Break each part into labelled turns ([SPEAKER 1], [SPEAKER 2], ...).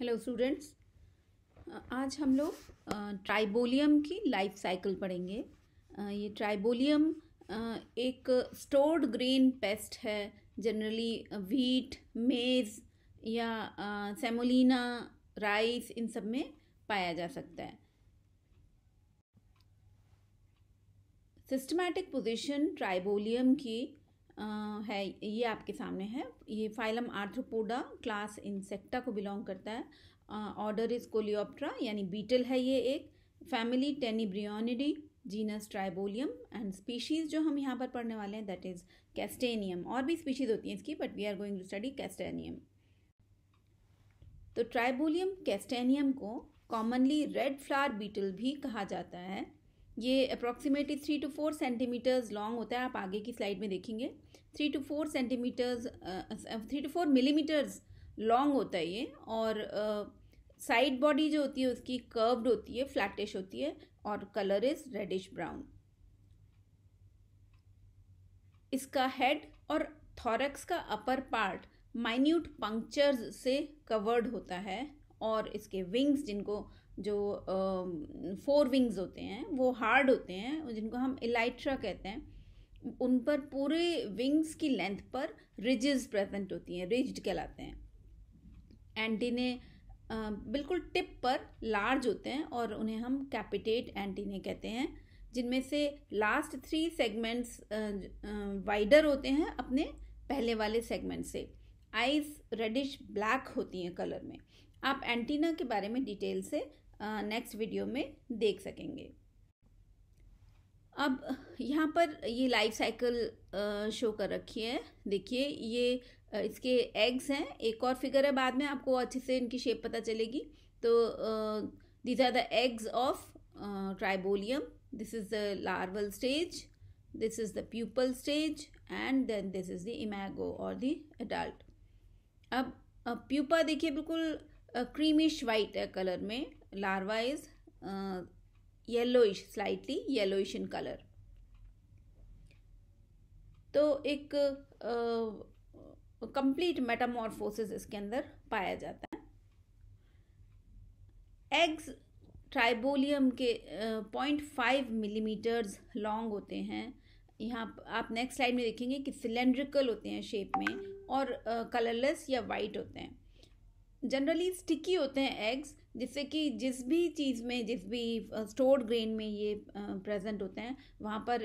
[SPEAKER 1] hello students आज हम लोग ट्राइबोलियम की लाइफ साइकिल पढ़ेंगे ये ट्राइबोलियम एक स्टोर्ड ग्रेन पेस्ट है जनरली व्हीट मेज या सेमोलिना राइस इन सब में पाया जा सकता है सिस्टमैटिक पोजीशन ट्राइबोलियम की है ये आपके सामने है ये फाइलम आर्थ्रोपोडा क्लास इंसेक्टा को बिलोंग करता है ऑर्डर इज कोलियोप्ट्रा यानी बीटल है ये एक family tenebrionidae genus tribolium and species जो हम यहाँ पर पढ़ने वाले हैं दैट इज़ कैस्टेनियम और भी स्पीशीज़ होती हैं इसकी but we are going to study castaneum तो ट्राइबोलियम कैस्टेनियम को कॉमनली रेड फ्लावर बीटल भी कहा जाता है ये approximately three to four centimetres long होता है आप आगे की स्लाइड में देखेंगे three to four centimetres three to four millimetres long होता है ये और साइड uh, बॉडी जो होती है उसकी कर्व्ड होती है फ्लैटिश होती है और कलर इज रेडिश ब्राउन इसका हेड और थॉरक्स का अपर पार्ट माइन्यूट पंक्चर्स से कवर्ड होता है और इसके विंग्स जिनको जो फोर विंग्स होते हैं वो हार्ड होते हैं जिनको हम इलाइट्रा कहते हैं उन पर पूरे विंग्स की लेंथ पर रिजेस प्रेजेंट होती हैं रिज्ड कहलाते हैं एंटीने बिल्कुल टिप पर लार्ज होते हैं और उन्हें हम कैपिटेट एंटीने कहते हैं जिनमें से लास्ट थ्री सेगमेंट्स वाइडर होते हैं अपने पहले वाले सेगमेंट से आइज रेडिश ब्लैक होती हैं कलर में आप एंटीना के बारे में डिटेल से नेक्स्ट वीडियो में देख सकेंगे अब यहाँ पर ये लाइफ साइकिल शो कर रखी है देखिए ये इसके एग्स हैं एक और फिगर है बाद में आपको अच्छे से इनकी शेप पता चलेगी तो these are the eggs of tribolium this is the larval stage this is the pupal stage and then this is the imago और द एडल्ट अब प्यूपा देखिए बिल्कुल क्रीमिश वाइट है कलर में larva is uh, yellowish slightly yellowish in color तो एक complete uh, Metamorphosis इसके अंदर पाया जाता है एग्स ट्राइबोलियम के पॉइंट फाइव मिलीमीटर्स लॉन्ग होते हैं यहाँ आप नेक्स्ट स्लाइड में देखेंगे कि सिलेंड्रिकल होते हैं शेप में और कलरलेस uh, या वाइट होते हैं जनरली स्टिकी होते हैं एग्स जिससे कि जिस भी चीज़ में जिस भी स्टोर्ड ग्रेन में ये प्रेजेंट होते हैं वहाँ पर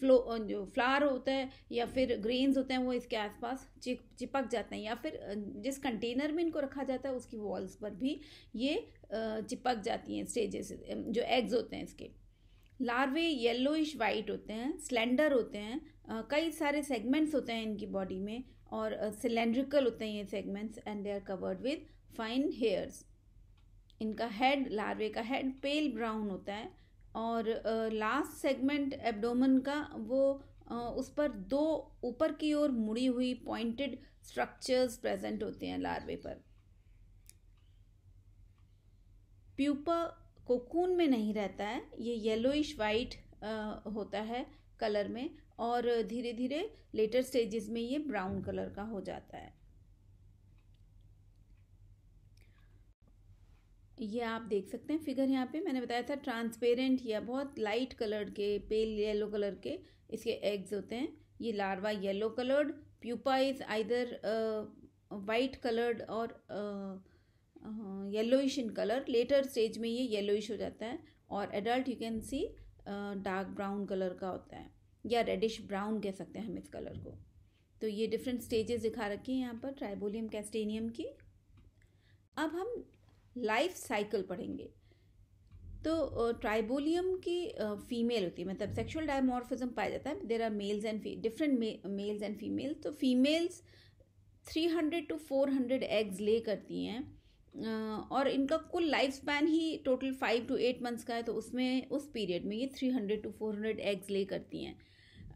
[SPEAKER 1] फ्लो जो फ्लावर होता है या फिर ग्रेन्स होते हैं वो इसके आसपास चिपक जाते हैं या फिर जिस कंटेनर में इनको रखा जाता है उसकी वॉल्स पर भी ये चिपक जाती हैं स्टेजेस जो एग्स होते हैं इसके लार्वे येलोइश वाइट होते हैं स्लेंडर होते हैं कई सारे सेगमेंट्स होते हैं इनकी बॉडी में और सिलेंड्रिकल होते हैं ये segments and they are covered with fine hairs इनका हेड लार्वे का हेड पेल ब्राउन होता है और लास्ट सेगमेंट एब्डोमन का वो उस पर दो ऊपर की ओर मुड़ी हुई पॉइंटेड स्ट्रक्चर्स प्रेजेंट होते हैं लार्वे पर प्यूपा कोकून में नहीं रहता है ये येलोइश वाइट होता है कलर में और धीरे धीरे लेटर स्टेजेस में ये ब्राउन कलर का हो जाता है ये आप देख सकते हैं फिगर यहाँ पे मैंने बताया था ट्रांसपेरेंट या बहुत लाइट कलर के पेल येलो कलर के इसके एग्स होते हैं ये larva yellow coloured pupa is either white coloured और yellowish in colour later stage में ये येलोइश हो जाता है और adult you can see dark brown colour का होता है या रेडिश ब्राउन कह सकते हैं हम इस कलर को तो ये डिफरेंट स्टेजेस दिखा रखी है यहाँ पर ट्राइबोलियम कैस्टेनियम की अब हम लाइफ साइकिल पढ़ेंगे तो ट्राइबोलियम की फीमेल होती है मतलब सेक्सुअल डायमॉर्फिज्म पाया जाता है there are males and different males and females तो फीमेल्स 300 टू 400 एग्स ले करती हैं और इनका कुल लाइफ स्पैन ही total five to eight months का है तो उसमें उस पीरियड में ये 300 टू 400 एग्स ले करती हैं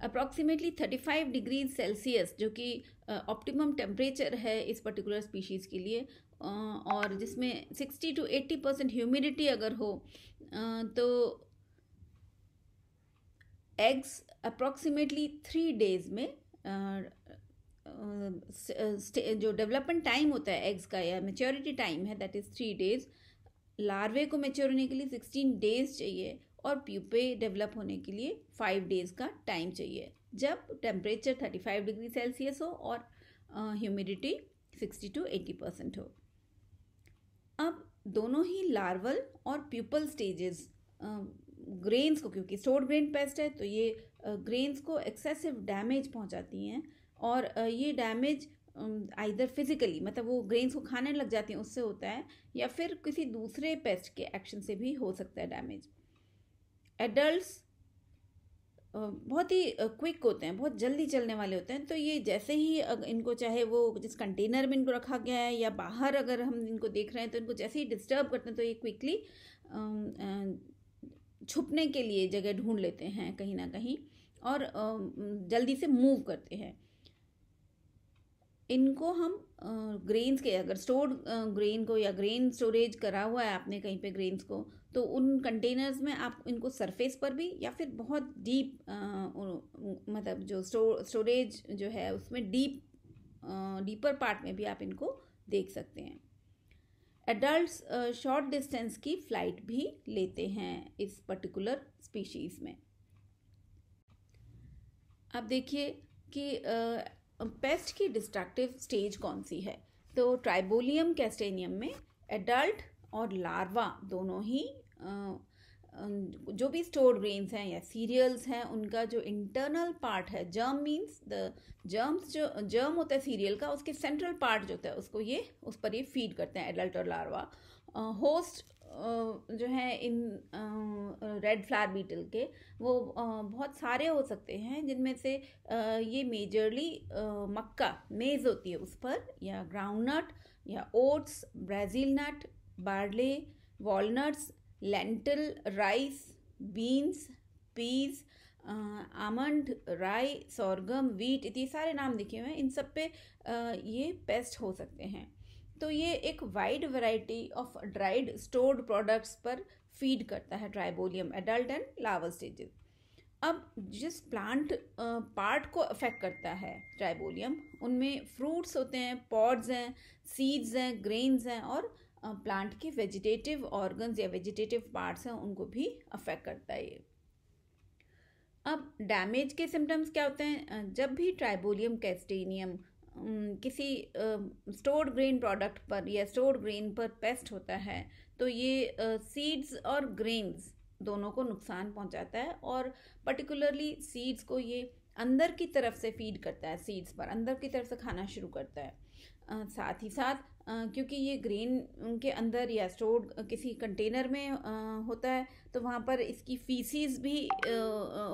[SPEAKER 1] अप्रॉक्सीमेटली 35 डिग्री सेल्सियस जो कि ऑप्टिमम टेम्परेचर है इस पर्टिकुलर स्पीशीज़ के लिए और जिसमें 60 टू 80 परसेंट ह्यूमिडिटी अगर हो तो एग्स अप्रॉक्सीमेटली थ्री डेज में जो डेवलपमेंट टाइम होता है एग्स का या मेच्योरिटी टाइम है that is three days larvae को मेच्योर होने के लिए सिक्सटीन डेज चाहिए और प्यूपे डेवलप होने के लिए फाइव डेज़ का टाइम चाहिए जब temperature thirty five degree Celsius हो और humidity sixty to eighty percent हो अब दोनों ही लार्वल और प्यूपल स्टेजेस ग्रेन्स को क्योंकि स्टोर ग्रेन पेस्ट है तो ये ग्रेन्स को एक्सेसिव डैमेज पहुंचाती हैं और ये डैमेज आइर फिजिकली मतलब वो ग्रेन्स को खाने लग जाती हैं उससे होता है या फिर किसी दूसरे पेस्ट के एक्शन से भी हो सकता है डैमेज एडल्ट्स बहुत ही क्विक होते हैं बहुत जल्दी चलने वाले होते हैं तो ये जैसे ही इनको चाहे वो जिस कंटेनर में इनको रखा गया है या बाहर अगर हम इनको देख रहे हैं तो इनको जैसे ही डिस्टर्ब करते हैं तो ये क्विकली छुपने के लिए जगह ढूंढ लेते हैं कहीं ना कहीं और जल्दी से मूव करते हैं इनको हम ग्रेन्स के अगर स्टोर ग्रेन को या ग्रेन स्टोरेज करा हुआ है आपने कहीं पे ग्रेन्स को तो उन कंटेनर्स में आप इनको सरफेस पर भी या फिर बहुत डीप मतलब जो स्टोरेज जो है उसमें डीप डीपर पार्ट में भी आप इनको देख सकते हैं एडल्ट शॉर्ट डिस्टेंस की फ्लाइट भी लेते हैं इस पर्टिकुलर स्पीशीज़ में आप देखिए कि पेस्ट की डिस्ट्रक्टिव स्टेज कौन सी है तो ट्राइबोलियम कैस्टेनियम में एडल्ट और लार्वा दोनों ही जो भी स्टोर ग्रेन्स हैं या सीरियल्स हैं उनका जो इंटरनल पार्ट है जर्म मीन्स द जर्म्स जो जर्म होता है सीरियल का उसके सेंट्रल पार्ट जो होता है उसको ये उस पर ये फीड करते हैं एडल्ट और लार्वा होस्ट जो है इन रेड फ्लावर बीटल के वो बहुत सारे हो सकते हैं जिनमें से ये मेजरली मक्का मेज़ होती है उस पर या ग्राउंडनट या oats Brazil nut barley walnuts lentil rice beans peas almond rye sorghum wheat इतने सारे नाम लिखे हुए हैं इन सब पे ये पेस्ट हो सकते हैं तो ये एक wide variety of dried stored products पर फीड करता है tribolium adult and larval stages अब जिस प्लांट पार्ट को अफेक्ट करता है ट्राइबोलियम उनमें फ्रूट्स होते हैं पॉड्स हैं सीड्स हैं ग्रेन्स हैं और प्लांट के वेजिटेटिव ऑर्गन्स या वेजिटेटिव पार्ट्स हैं उनको भी अफेक्ट करता है ये अब डैमेज के सिम्टम्स क्या होते हैं जब भी ट्राइबोलियम कैस्टेनियम किसी स्टोर्ड ग्रेन प्रोडक्ट पर या स्टोर ग्रेन पर पेस्ट होता है तो ये सीड्स और ग्रेन्स दोनों को नुकसान पहुंचाता है और पर्टिकुलरली सीड्स को ये अंदर की तरफ से फीड करता है सीड्स पर अंदर की तरफ से खाना शुरू करता है आ, साथ ही साथ आ, क्योंकि ये ग्रेन के अंदर या स्टोर किसी कंटेनर में आ, होता है तो वहाँ पर इसकी फीसीज भी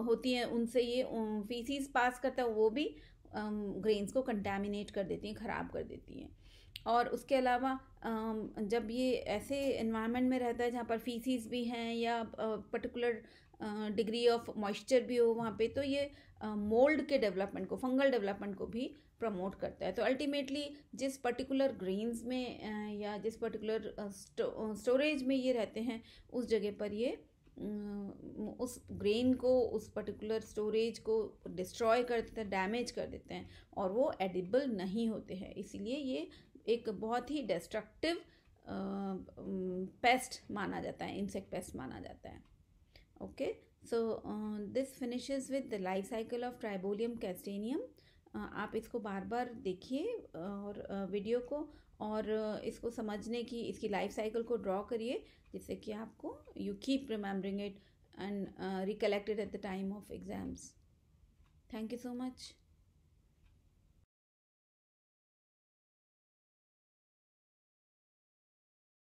[SPEAKER 1] होती हैं उनसे ये फीसीज पास करता है वो भी ग्रेन्स को कंटेमिनेट कर देती हैं ख़राब कर देती हैं और उसके अलावा जब ये ऐसे इन्वायरमेंट में रहता है जहाँ पर फीसीस भी हैं या पर्टिकुलर डिग्री ऑफ मॉइस्चर भी हो वहाँ पे तो ये मोल्ड के डेवलपमेंट को फंगल डेवलपमेंट को भी प्रमोट करता है तो अल्टीमेटली जिस पर्टिकुलर ग्रेन्स में या जिस पर्टिकुलर स्टोरेज में ये रहते हैं उस जगह पर ये उस ग्रेन को उस पर्टिकुलर स्टोरेज को डिस्ट्रॉय कर देते हैं डैमेज कर देते हैं और वो एडिबल नहीं होते हैं इसीलिए ये एक बहुत ही डिस्ट्रक्टिव पेस्ट माना जाता है इंसेक्ट पेस्ट माना जाता है okay so this finishes with the life cycle of tribolium castaneum आप इसको बार बार देखिए और वीडियो को और इसको समझने की इसकी लाइफ साइकिल को ड्रॉ करिए जिससे कि आपको you keep remembering it and recollected at the time of exams thank you so much